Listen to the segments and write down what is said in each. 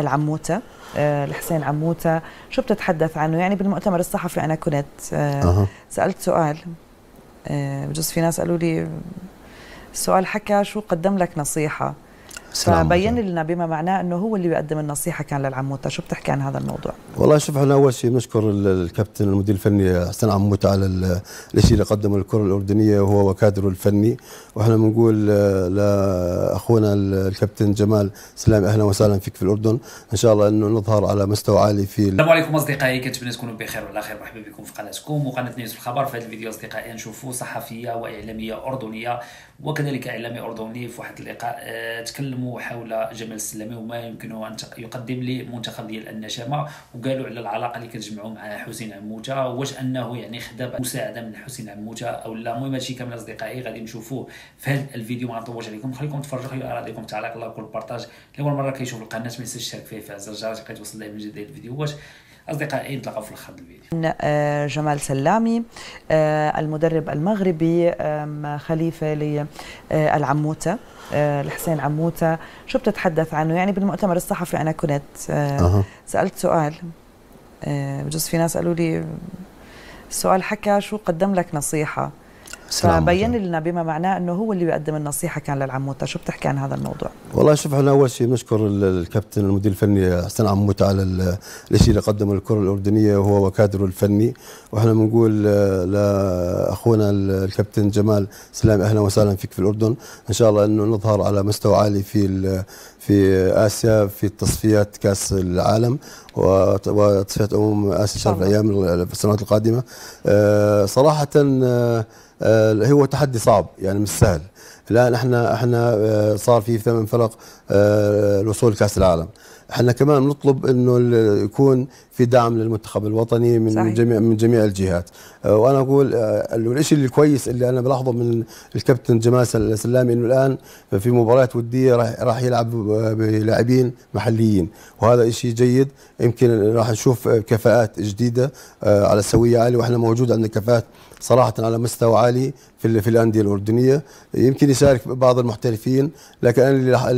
العموتة الحسين آه، عموتة شو بتتحدث عنه يعني بالمؤتمر الصحفي أنا كنت آه، سألت سؤال آه، بجوز في ناس قالوا لي السؤال حكى شو قدم لك نصيحة فبين لنا بما معناه انه هو اللي بيقدم النصيحه كان للعموته شو بتحكي عن هذا الموضوع والله شوف احنا اول شيء بنشكر الكابتن المدير الفني حسن عموته على الشيء اللي قدمه للكره الاردنيه وهو وكادره الفني واحنا بنقول لاخونا الكابتن جمال سلام اهلا وسهلا فيك في الاردن ان شاء الله انه نظهر على مستوى عالي في السلام عليكم اصدقائي كنتمنى تكونوا بخير وعلى خير مرحبا بكم في قناتكم وقناه نيوز الخبر في هذا الفيديو اصدقائي نشوفوا صحفيه واعلاميه اردنيه وكذلك اعلامي اردني في واحد اللقاء آه، تكلم تكلموا حول جمال السلمي وما يمكنه ان يقدم لمنتخب ديال النشامه وقالوا على العلاقه اللي كتجمعوا مع حسين عموته واش انه يعني خدا مساعده من حسين عموته او لا المهم هادشي كامل اصدقائي غادي نشوفوه في هذا الفيديو ما نطولش عليكم خليكم تفرجوا خليو رايكم تعليق لايك والبارطاج اللي اول مره كيشوف القناه ما ينساش تشارك فيها في زر الجرس توصل ليه من جديد الفيديوهات أصدقائي نتلاقاو في الخط الفيديو آه، جمال سلامي آه، المدرب المغربي خليفة للعموتة آه، الحسين عموتة شو بتتحدث عنه يعني بالمؤتمر الصحفي أنا كنت سألت سؤال بجوز في ناس قالوا لي السؤال حكى شو قدم لك نصيحة فبين لنا بما معناه انه هو اللي بيقدم النصيحه كان للعموته شو بتحكي عن هذا الموضوع والله شوف احنا اول شيء بنشكر الكابتن المدير الفني حسين عموته على الشيء اللي قدمه للكره الاردنيه وهو وكادره الفني واحنا بنقول لاخونا الكابتن جمال سلام اهلا وسهلا فيك في الاردن ان شاء الله انه نظهر على مستوى عالي في في اسيا في تصفيات كاس العالم وتصفيات امم اسيا الشرق الايام في السنوات القادمه آه، صراحه آه، هو تحدي صعب يعني مش سهل الان احنا احنا آه، صار في ثمان فرق الوصول لكاس العالم احنا كمان نطلب انه يكون في دعم للمنتخب الوطني من صحيح. جميع من جميع الجهات آه، وانا اقول آه، الشيء الكويس اللي انا بلاحظه من الكابتن جمال سلامي انه الان في مباريات وديه راح يلعب آه، بلاعبين محليين وهذا شيء جيد يمكن راح نشوف كفاءات جديده على سويه عاليه واحنا موجود عندنا كفاءات صراحه على مستوى عالي في في الانديه الاردنيه يمكن يشارك بعض المحترفين لكن اللي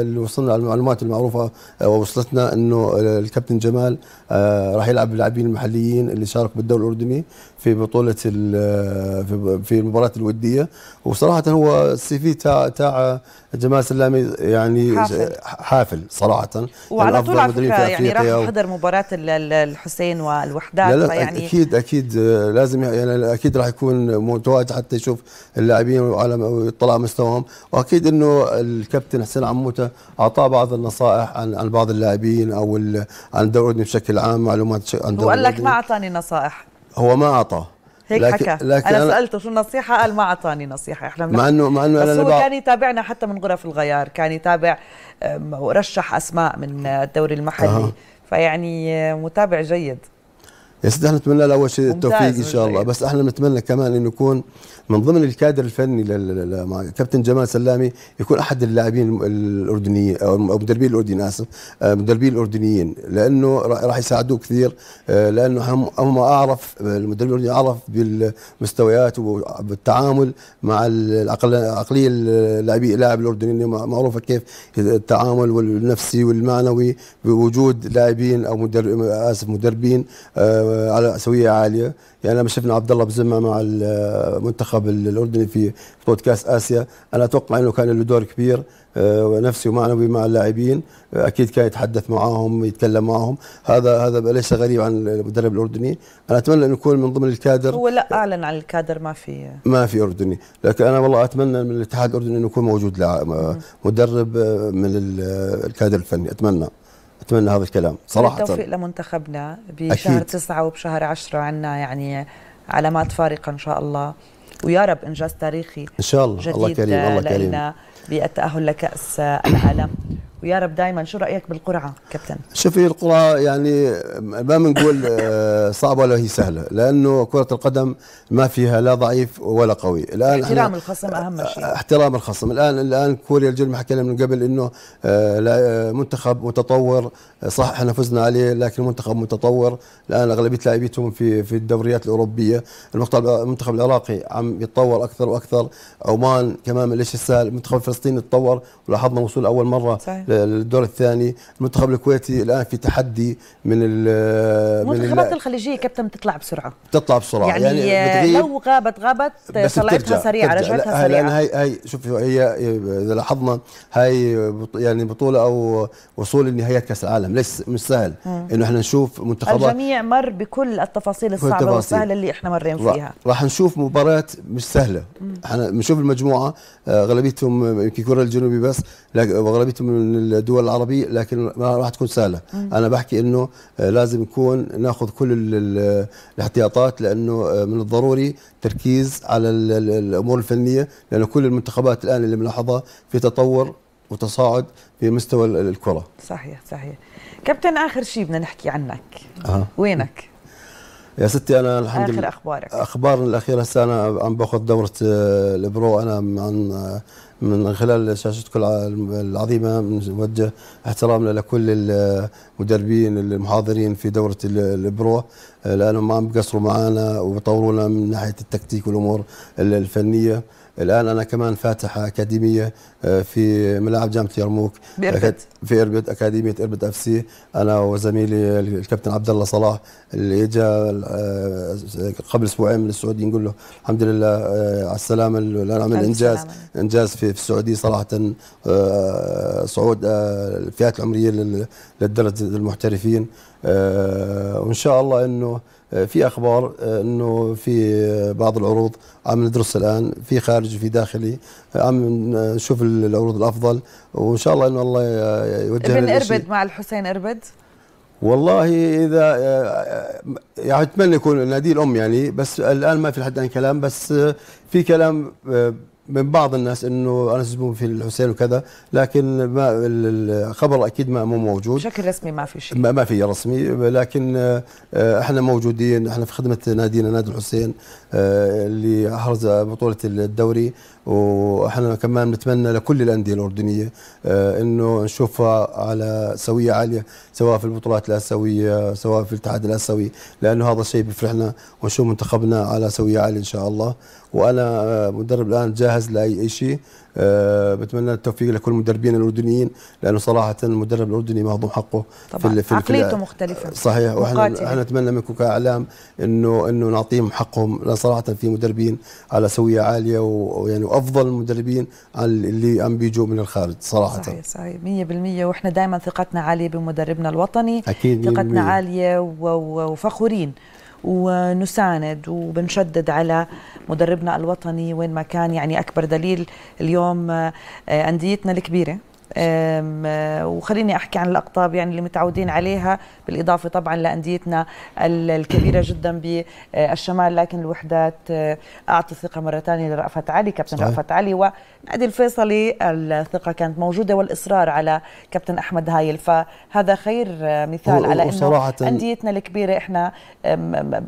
اللي وصلنا المعلومات المعروفه آه، ووصلتنا انه الكابتن جمال آه، راح يلعب باللاعبين المحليين اللي شاركوا بالدوري الاردني في بطوله آه، في المباراه الوديه وصراحه هو السي في تاع تاع جمال سلامي يعني حافل, حافل صراحه وعلى طول على فكره يعني راح يحضر مباراه الحسين والوحدات لا لا يعني اكيد اكيد لازم يعني اكيد راح يكون متواجد حتى يشوف اللاعبين وعلى يطلع مستواهم واكيد انه الكابتن حسين عموته اعطاه بعض النصائح عن عن بعض اللاعبين او عن الدوري بشكل عام معلومات عن الدوري وقال لك ما اعطاني نصائح هو ما اعطاه هيك لكن حكى لكن انا سالته شو النصيحه قال ما اعطاني نصيحه احنا مع انه مع انه انا بس هو كان يتابعنا حتى من غرف الغيار كان يتابع ورشح اسماء من الدوري المحلي أه. فيعني متابع جيد يا سيدي احنا نتمنى له اول شيء التوفيق ان شاء الله بس احنا نتمنى كمان انه يكون من ضمن الكادر الفني كابتن جمال سلامي يكون احد اللاعبين الاردنيين او المدربين الاردنيين اسف المدربين آه، الاردنيين لانه راح يساعدوه كثير آه، لانه هم اعرف المدربين الاردنيين اعرف بالمستويات وبالتعامل مع العقليه اللاعبي اللاعب الاردني معروفه كيف التعامل والنفسي والمعنوي بوجود لاعبين او مدرب اسف مدربين آه، على سويه عاليه يعني لما شفنا عبد الله بزمه مع المنتخب الاردني في بودكاست اسيا انا اتوقع انه كان له دور كبير آه، نفسي ومعنوي مع اللاعبين آه، اكيد كان يتحدث معاهم يتكلم معاهم هذا هذا ليس غريب عن المدرب الاردني انا اتمنى انه يكون من ضمن الكادر هو لا اعلن عن الكادر ما في ما في اردني لكن انا والله اتمنى من الاتحاد الاردني انه يكون موجود مدرب آه، من الكادر الفني اتمنى اتمنى هذا الكلام صراحه التوفيق لمنتخبنا بشهر أكيد. تسعة وبشهر عشرة عندنا يعني علامات فارقه ان شاء الله ويا رب انجاز تاريخي ان شاء الله جديد الله كريم الله كريم بالتاهل لكأس العالم ويا رب دائما شو رايك بالقرعه كابتن شوفي القرعه يعني ما بنقول آه، صعبه ولا هي سهله لانه كره القدم ما فيها لا ضعيف ولا قوي الان احترام الخصم اهم شيء آه، احترام الخصم الان الان كوريا الجنوبيه حكينا من قبل انه آه، منتخب متطور صح احنا فزنا عليه لكن منتخب متطور الان اغلبيه لاعبيتهم في في الدوريات الاوروبيه المنتخب العراقي عم يتطور اكثر واكثر عمان كمان السهل المنتخب الفلسطيني تطور ولاحظنا وصول اول مره صحيح. للدور الثاني المنتخب الكويتي الان في تحدي من المنتخبات الخليجيه كابتن بتطلع بسرعه بتطلع بسرعه يعني, يعني لو غابت غابت طلعتها سريعه رجعتها سريعه لان هي هي شوف هي اذا لاحظنا هاي يعني بطوله او وصول لنهايات كاس العالم ليس مش سهل انه احنا نشوف منتخبات الجميع مر بكل التفاصيل الصعبه والسهله اللي احنا مرينا فيها راح نشوف مباريات مش سهله احنا بنشوف المجموعه آه، اغلبيتهم يمكن كوريا الجنوبي بس واغلبيتهم من الدول العربيه لكن ما راح تكون سهله انا بحكي انه آه، لازم يكون ناخذ كل الاحتياطات لانه آه، من الضروري تركيز على الامور الفنيه لانه كل المنتخبات الان اللي بنلاحظها في تطور وتصاعد في مستوى الكره صحيح صحيح كابتن اخر شيء بدنا نحكي عنك أه. وينك يا ستي انا الحمد لله اخر اخبارك اخبارنا الاخيره هسه انا عم باخذ دوره آه، البرو انا عن من خلال شاشتكم العظيمة نوجه احترامنا لكل المدربين المحاضرين في دورة البرو لانهم ما عم بقصروا معنا وبطورونا من ناحيه التكتيك والامور الفنيه الان انا كمان فاتح اكاديميه آه، في ملاعب جامعه يرموك بإربد. في اربد اكاديميه اربد اف سي انا وزميلي الكابتن عبد الله صلاح اللي اجى آه، قبل اسبوعين من السعوديه نقول له الحمد لله آه، على السلامه الان عمل انجاز سلامة. انجاز في السعوديه صراحه صعود الفئات العمريه للدرجه المحترفين آه، وان شاء الله انه آه، في اخبار آه، انه في بعض العروض عم ندرس الان في خارجي في داخلي عم نشوف العروض الافضل وان شاء الله انه الله يوجهنا ابن اربد مع الحسين اربد والله اذا يعني اتمنى يكون نادي الام يعني بس الان ما في لحد الان كلام بس في كلام من بعض الناس انه انا زبون في الحسين وكذا لكن ما الخبر اكيد ما مو موجود بشكل رسمي ما في شيء ما, ما في رسمي لكن آه، احنا موجودين احنا في خدمه نادينا نادي الحسين آه، اللي احرز بطوله الدوري واحنا كمان نتمنى لكل الانديه الاردنيه آه، انه نشوفها على سويه عاليه سواء في البطولات الاسيويه سواء في الاتحاد الاسيوي لانه هذا الشيء بيفرحنا ونشوف منتخبنا على سويه عاليه ان شاء الله وانا مدرب الان جاهز جاهز لاي شيء أه بتمنى التوفيق لكل المدربين الاردنيين لانه صراحه المدرب الاردني مهضوم حقه طبعا في, في عقليته مختلفه صحيح واحنا احنا نتمنى منكم كاعلام انه انه نعطيهم حقهم لان صراحه في مدربين على سويه عاليه ويعني وافضل المدربين اللي عم بيجوا من الخارج صراحه صحيح صحيح 100% واحنا دائما ثقتنا عاليه بمدربنا الوطني اكيد ثقتنا عاليه وفخورين ونساند وبنشدد على مدربنا الوطني وين ما كان يعني أكبر دليل اليوم آه، أنديتنا الكبيرة آه، وخليني احكي عن الاقطاب يعني اللي متعودين عليها بالاضافه طبعا لانديتنا الكبيره جدا بالشمال لكن الوحدات آه، اعطي ثقه مره ثانيه لرأفت علي كابتن رأفت علي و نادي الفيصلي الثقة كانت موجودة والإصرار على كابتن أحمد هايل فهذا خير آه، مثال على أنه أنديتنا الكبيرة إحنا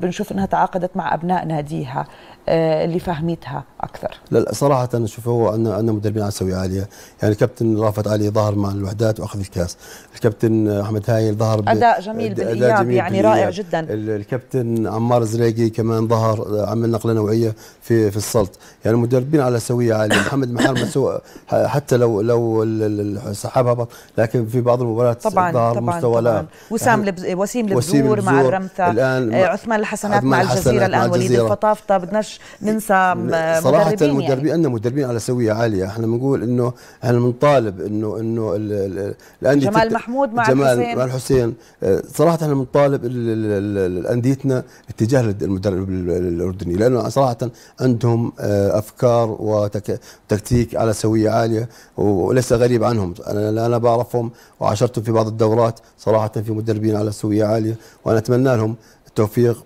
بنشوف أنها تعاقدت مع أبناء ناديها آه، اللي فهمتها اكثر لا, لا صراحه نشوف هو عندنا أن مدربين عسوي عاليه يعني الكابتن رافت علي ظهر مع الوحدات واخذ الكاس الكابتن احمد هايل ظهر اداء جميل بالإياب جميل يعني بالإياب. رائع جدا الكابتن عمار زريقي كمان ظهر آه، عمل نقله نوعيه في في السلط يعني مدربين على سويه عاليه محمد الاحيان بس حتى لو لو السحاب هبط لكن في بعض المباريات طبعا طبعا مستوى لا وسام يعني وسيم البزور مع الرمثا الان آه، عثمان الحسنات مع الجزيره الان وليد الفطافطه بدناش ننسى صراحه يعني. المدربين يعني. عندنا مدربين على سويه عاليه احنا بنقول انه احنا بنطالب انه انه الانديه جمال محمود مع جمال الحسين مع الحسين آه، صراحه احنا بنطالب انديتنا اتجاه المدرب الاردني لانه صراحه عندهم آه، افكار وتكتيك تكتيك على سويه عاليه وليس غريب عنهم انا انا بعرفهم وعاشرتهم في بعض الدورات صراحه في مدربين على سويه عاليه وانا اتمنى لهم التوفيق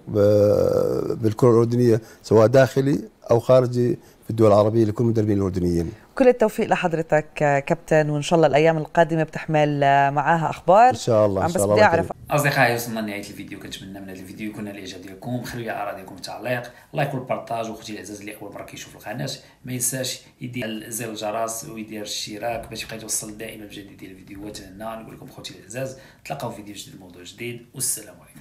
بالكره الاردنيه سواء داخلي او خارجي في الدول العربيه لكل المدربين الاردنيين كل التوفيق لحضرتك كابتن وان شاء الله الايام القادمه بتحمل معاها اخبار ان شاء الله عم بس بدي اعرف اصدقائي وصلنا لنهايه الفيديو كنتمنى من هذا الفيديو يكون الاعجاب ديالكم خلوا لي ديالكم تعليق لايك والبارطاج واختي العزاز اللي اول مره كيشوف القناه ما ينساش يدير زر الجرس ويدير الاشتراك باش يبقى يتوصل دائما بجديد ديال الفيديوهات هنا نقول لكم خوتي العزاز تلقاو في فيديو جديد موضوع جديد والسلام عليكم